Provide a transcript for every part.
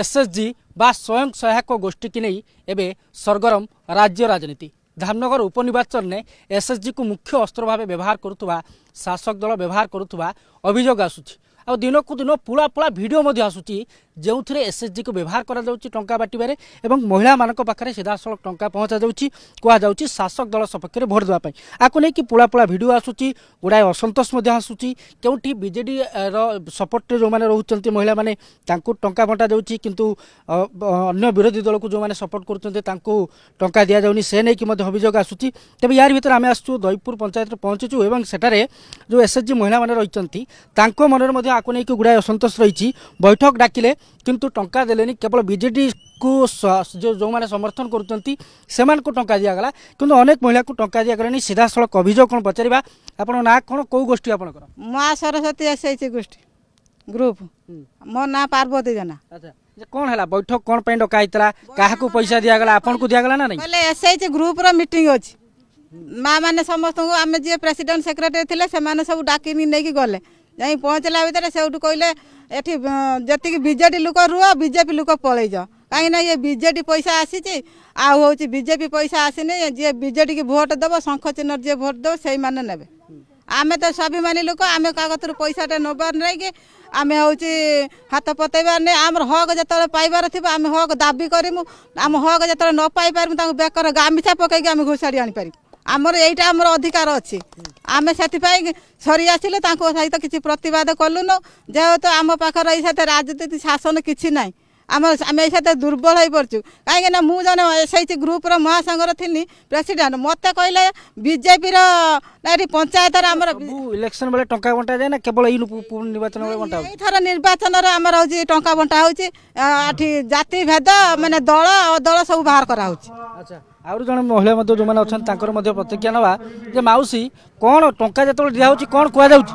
SSG ବା ସ୍ୱୟଂ ସହାୟକ ଗୋଷ୍ଠୀକୁ ନେଇ ଏବେ ସରଗରମ ରାଜ୍ୟ ରାଜନୀତି ଧାମନଗର ଉପନିର୍ବାଚନରେ ଏସ୍ଏସ୍ଜିକୁ ମୁଖ୍ୟ ଅସ୍ତ୍ର ଭାବେ ବ୍ୟବହାର କରୁଥିବା ଶାସକ ଦଳ ବ୍ୟବହାର କରୁଥିବା ଅଭିଯୋଗ ଆସୁଛି ଆଉ ଦିନକୁ ଦିନ ପୁଳା ପୁଳା ଭିଡ଼ିଓ ମଧ୍ୟ ଆସୁଛି ଯେଉଁଥିରେ ଏସ୍ଏଚ୍ଜିକୁ ବ୍ୟବହାର କରାଯାଉଛି ଟଙ୍କା ବାଟିବାରେ ଏବଂ ମହିଳାମାନଙ୍କ ପାଖରେ ସିଧାସଳଖ ଟଙ୍କା ପହଞ୍ଚାଯାଉଛି କୁହାଯାଉଛି ଶାସକ ଦଳ ସପକ୍ଷରେ ଭୋଟ୍ ଦେବା ପାଇଁ ଆକୁ ନେଇକି ପୁଳା ପୁଳା ଭିଡ଼ିଓ ଆସୁଛି ଗୁଡ଼ାଏ ଅସନ୍ତୋଷ ମଧ୍ୟ ଆସୁଛି କେଉଁଠି ବିଜେଡ଼ିର ସପୋର୍ଟରେ ଯେଉଁମାନେ ରହୁଛନ୍ତି ମହିଳାମାନେ ତାଙ୍କୁ ଟଙ୍କା ବଣ୍ଟାଯାଉଛି କିନ୍ତୁ ଅନ୍ୟ ବିରୋଧୀ ଦଳକୁ ଯେଉଁମାନେ ସପୋର୍ଟ କରୁଛନ୍ତି ତାଙ୍କୁ ଟଙ୍କା ଦିଆଯାଉନି ସେ ନେଇକି ମଧ୍ୟ ଅଭିଯୋଗ ଆସୁଛି ତେବେ ୟାରି ଭିତରେ ଆମେ ଆସୁଛୁ ଦୈପୁର ପଞ୍ଚାୟତରେ ପହଞ୍ଚିଛୁ ଏବଂ ସେଠାରେ जो एसएच जि महिला मन आए असन्तोष रहेछ बैठक डाकि टा दले केवल को जो समर्थन गरु टाइगला किन अनेक महिलाको टङा दिन सिधासँग अभिजग पचारको नागी आउ सर मर्वती जेना बैठक कि डाह् कहाँको पैसा दिगला एस ग्रुप र मिट अ ମା ମାନେ ସମସ୍ତଙ୍କୁ ଆମେ ଯିଏ ପ୍ରେସିଡେଣ୍ଟ ସେକ୍ରେଟାରୀ ଥିଲେ ସେମାନେ ସବୁ ଡାକିନି ନେଇକି ଗଲେ ଯାଇ ପହଞ୍ଚିଲା ଭିତରେ ସେଇଠୁ କହିଲେ ଏଠି ଯେତିକି ବିଜେଡ଼ି ଲୋକ ରୁହ ବିଜେପି ଲୋକ ପଳେଇଛ କାହିଁକିନା ଇଏ ବିଜେଡ଼ି ପଇସା ଆସିଛି ଆଉ ହେଉଛି ବିଜେପି ପଇସା ଆସିନି ଯିଏ ବିଜେଡ଼ିକି ଭୋଟ ଦେବ ଶଙ୍ଖ ଚିହ୍ନରେ ଯିଏ ଭୋଟ ଦେବ ସେଇମାନେ ନେବେ ଆମେ ତ ସ୍ୱାଭିମାନୀ ଲୋକ ଆମେ କାହା କତିରୁ ପଇସାଟା ନେବାର ନାହିଁ କି ଆମେ ହେଉଛି ହାତ ପତେଇବାର ନାହିଁ ଆମର ହକ୍ ଯେତେବେଳେ ପାଇବାର ଥିବ ଆମେ ହକ୍ ଦାବି କରିମୁ ଆମ ହକ୍ ଯେତେବେଳେ ନ ପାଇପାରିବୁ ତାଙ୍କୁ ବେକରେ ଗାମିଛା ପକେଇକି ଆମେ ଘୋଷାଡ଼ି ଆଣିପାରିବୁ ଆମର ଏଇଟା ଆମର ଅଧିକାର ଅଛି ଆମେ ସେଥିପାଇଁ ସରି ଆସିଲେ ତାଙ୍କ ସହିତ କିଛି ପ୍ରତିବାଦ କଲୁନୁ ଯେହେତୁ ଆମ ପାଖରେ ଏଇ ସହିତ ରାଜନୀତି ଶାସନ କିଛି ନାହିଁ ଆମ ଆମେ ଏଇସା ଦୁର୍ବଳ ହୋଇପଡ଼ିଛୁ କାହିଁକିନା ମୁଁ ଜଣେ ଏସ୍ ଏଚ୍ ଗ୍ରୁପ୍ର ମହାସଂଘର ଥିଲି ପ୍ରେସିଡେଣ୍ଟ ମୋତେ କହିଲେ ବିଜେପିର ଏଠି ପଞ୍ଚାୟତରେ ଆମର ଇଲେକ୍ସନ୍ ବେଳେ ଟଙ୍କା ବଣ୍ଟା ଯାଏ ନା କେବଳ ଏଇ ନିର୍ବାଚନ ବେଳେ ବଣ୍ଟା ଏଇଥର ନିର୍ବାଚନରେ ଆମର ହେଉଛି ଟଙ୍କା ବଣ୍ଟା ହେଉଛି ଏଠି ଜାତି ଭେଦ ମାନେ ଦଳ ଅଦଳ ସବୁ ବାହାର କରାହେଉଛି ଆଚ୍ଛା ଆହୁରି ଜଣେ ମହିଳା ମଧ୍ୟ ଯେଉଁମାନେ ଅଛନ୍ତି ତାଙ୍କର ମଧ୍ୟ ପ୍ରତିକ୍ରିୟା ନେବା ଯେ ମାଉସୀ କ'ଣ ଟଙ୍କା ଯେତେବେଳେ ଦିଆହେଉଛି କ'ଣ କୁହାଯାଉଛି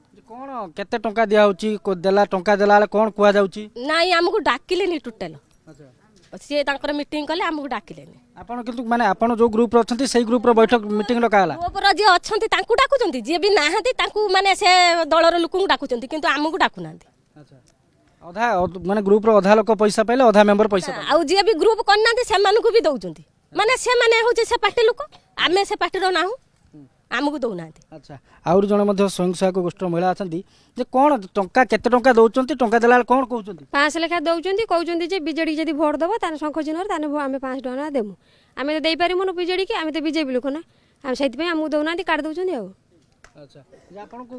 কোন কেতে টঙ্কা দিয়া হচ্ছে দেলা টঙ্কা দেলা বেলে কোন কুয়া যাচ্ছে নাই আমাকে ডাকিলেনি টোটাল সি তাঁর মিটিং কলে আমাকে ডাকিলেনি আপনার কিন্তু মানে আপনার যে গ্রুপ অনেক সেই গ্রুপর বৈঠক মিটিং ডকাহলা গ্রুপর যে অনেক তাঁকু ডাকুছেন যে বি না তাঁকু মানে সে দলর লোক ডাকুছেন কিন্তু আমাকে ডাকু না অধা মানে গ্রুপর অধা লোক পয়সা পাইলে অধা মেম্বর পয়সা আউ যে বি গ্রুপ করি না সে দৌঁচ মানে সে হচ্ছে সে পার্টি লোক আমি সে পার্টির নাহু ଆମକୁ ଦେଉନାହାନ୍ତି ଆଚ୍ଛା ଆହୁରି ଜଣେ ମଧ୍ୟ ସ୍ୱୟଂ ସହାୟକ ଗୋଷ୍ଠୀର ମହିଳା ଅଛନ୍ତି ଯେ କ'ଣ ଟଙ୍କା କେତେ ଟଙ୍କା ଦେଉଛନ୍ତି ଟଙ୍କା ଦେଲାବେଳେ କ'ଣ କହୁଛନ୍ତି ପାଞ୍ଚଶହ ଲେଖା ଦେଉଛନ୍ତି କହୁଛନ୍ତି ଯେ ବିଜେଡ଼ିକି ଯଦି ଭୋଟ୍ ଦେବ ତାହେଲେ ଶଙ୍ଖ ଚିହ୍ନରେ ତାହେଲେ ଆମେ ପାଞ୍ଚଶହ ଟଙ୍କା ଦେବୁ ଆମେ ତ ଦେଇପାରିବୁନୁ ବିଜେଡ଼ିକି ଆମେ ତ ବିଜେପି ଲୋକ ନା ଆମେ ସେଇଥିପାଇଁ ଆମକୁ ଦେଉନାହାନ୍ତି କାଢ଼ି ଦେଉଛନ୍ତି ଆଉ ଆଚ୍ଛା ଆପଣଙ୍କୁ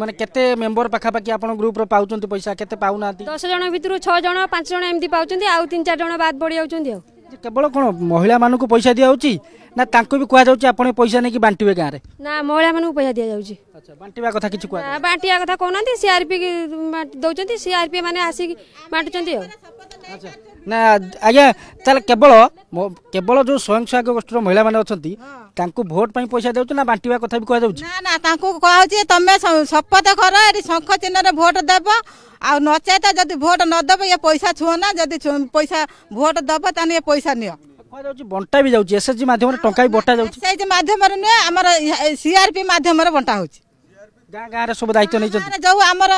ମାନେ କେତେ ମେମ୍ବର ପାଖାପାଖି ଆପଣ ଗ୍ରୁପ୍ର ପାଉଛନ୍ତି ପଇସା କେତେ ପାଉନାହାନ୍ତି ଦଶ ଜଣ ଭିତରୁ ଛଅ ଜଣ ପାଞ୍ଚ ଜଣ ଏମିତି ପାଉଛନ୍ତି ଆଉ ତିନି ଚାରି ଜଣ ବାଦ ପଡ଼ିଯାଉଛନ୍ତି ଆଉ কেবল কোণ মহিলা মানুষ পয়সা দিয়া হচ্ছে না তাঁকু বি কুয়া যাচ্ছে আপনি পয়সা নেই বাঁটিবে গাঁরে না মহিলা মানুষ পয়সা দিয়া যাচ্ছে বাঁটিবা কথা কিছু কুয়া বাঁটিবা কথা কহুনা সিআরপি দৌঁচ সিআরপি মানে আসি বাঁটুচার आज त केवल स्वयंसहक गोष्ठी महिला म भोट पनि पैसा देउछा कथा त शपथ घर यहाँ शङ्ख चिह्ने भोट दोब आउ नचेता ये पैसा छुना पैसा भोट दबाई बन्टाविसएचि माध्यम माध्यम सीआरपी माध्यम बंटा हौ ଗାଁ ଗାଁରେ ସବୁ ଦାୟିତ୍ୱ ନେଇଛନ୍ତି ଯୋଉ ଆମର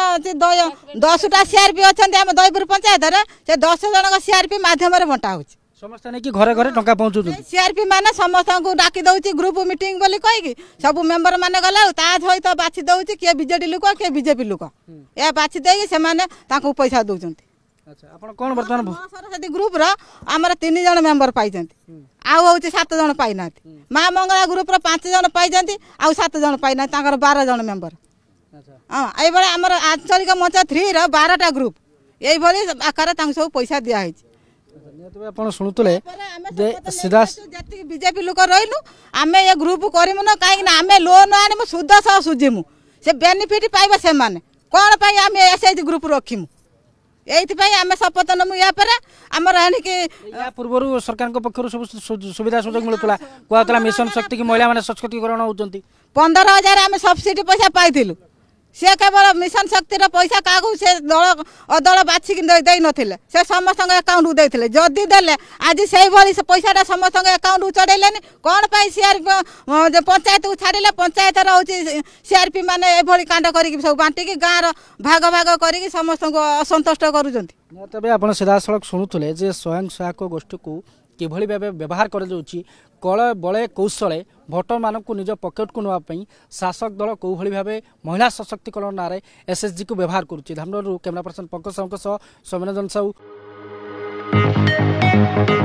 ଦଶଟା ସିଆରପି ଅଛନ୍ତି ଆମ ଦଇପୁର ପଞ୍ଚାୟତରେ ସେ ଦଶ ଜଣଙ୍କ ସିଆରପି ମାଧ୍ୟମରେ ବଣ୍ଟା ହେଉଛି ସମସ୍ତେ ନେଇକି ଘରେ ଘରେ ଟଙ୍କା ପହଞ୍ଚୁଛନ୍ତି ସିଆରପି ମାନେ ସମସ୍ତଙ୍କୁ ଡାକି ଦଉଛି ଗ୍ରୁପ ମିଟିଂ ବୋଲି କହିକି ସବୁ ମେମ୍ବର ମାନେ ଗଲା ତା ସହିତ ବାଛି ଦଉଛି କିଏ ବିଜେଡି ଲୋକ କିଏ ବିଜେପି ଲୋକ ଏହା ବାଛି ଦେଇକି ସେମାନେ ତାଙ୍କୁ ପଇସା ଦଉଛନ୍ତି আচ্ছা আপন কোন বর্তমান সরস্বতী গ্রুপর আমার তিন জন মেম্বর পাইছেন আউ হচ্ছে সাত জন পাই না মা মঙ্গলা গ্রুপর পাঁচ জন পাইছেন আউ সাত জন পাই না তাঁর বার জন মেম্বর হ্যাঁ এইভাবে আমার আঞ্চলিক মঞ্চ থ্রির বারোটা গ্রুপ এইভাবে আকারে তাঁর সব পয়সা দিয়া হয়েছে আপনার শুণুলে যে সিধা যেত বিজেপি লোক রইলু আমি এ গ্রুপ করমু না কাইকি না আমি লোন আনিমু সুদ সহ সুজিমু সে বেনিফিট পাইবে সেমানে কোণ পাই আমি এসএইচ গ্রুপ রখিমু एपि आम शपथ नमुवा आम आइ पूर्व सरकारको पक्षहरू सबै सुविधा सुझो मिशन शक्ति शक्तिक महिला म सशक्तिकरण हो पन्ध्र हजार आम सबसिडि पैसा पाँ ᱥᱮ ᱠᱟᱵᱚ ᱢᱤᱥᱚᱱ ᱥᱚᱠᱛᱤ ᱨᱮ ᱯᱚᱭᱥᱟ ᱠᱟᱜᱩ ᱥᱮ ᱫᱚᱲ ᱟᱫᱚᱲ ᱵᱟᱪᱷᱤ ᱠᱤᱱ ᱫᱮᱭ ᱱᱚᱛᱤᱞᱮ ᱥᱮ ᱥᱚᱢᱚᱥᱚᱝ ᱮᱠᱟᱣᱩᱱᱴ ᱩᱫᱮᱭ ᱛᱤᱞᱮ ᱡᱚᱫᱤ ᱫᱮᱞᱮ ᱟᱡ ᱥᱮ ᱵᱟᱹᱲᱤ ᱥᱮ ᱯᱚᱭᱥᱟ ᱨᱮ ᱥᱚᱢᱚᱥᱚᱝ ᱮᱠᱟᱣᱩᱱᱴ ᱩᱪᱟᱹᱲᱮᱞᱮᱱ ᱠᱚᱱ ᱯᱟᱭ ᱥᱤᱭᱟᱨᱯᱚ പഞ്ചായᱛ ᱩᱪᱟᱹᱲᱮᱞᱮ ᱯ പഞ്ചായᱛ ᱨᱮᱦᱚᱪᱤ ᱥᱤᱭᱟᱨᱯᱤ ᱢᱟᱱᱮ ᱮ ᱵᱟᱹᱲᱤ ᱠᱟᱸᱰᱟ ᱠᱟᱹᱨᱤ ᱥᱚᱵ ᱵᱟᱱᱴᱤ ᱠᱤ ᱜᱟᱸᱨ ᱵᱷᱟᱜ ᱵᱷᱟᱜ কিভাবে ভাবে ব্যবহার କରାଯାଉଛି କଳେ ବଳେ କୌଶଳେ ଭୋଟରମାନଙ୍କୁ ନିଜ ପକେଟକୁ ନେବା ପାଇଁ ଶାସକ ଦଳ କେଉଁଭଳି ଭାବେ ମହିଳା ସଶକ୍ତିକରଣ ନାଁରେ ଏସ୍ଏସ୍ଜିକୁ ବ୍ୟବହାର କରୁଛି ଧାମନଗରରୁ କ୍ୟାମେରା ପର୍ସନ ପଙ୍କଜ ସାହୁଙ୍କ ସହ ସୌମ୍ୟରଞ୍ଜନ ସାହୁ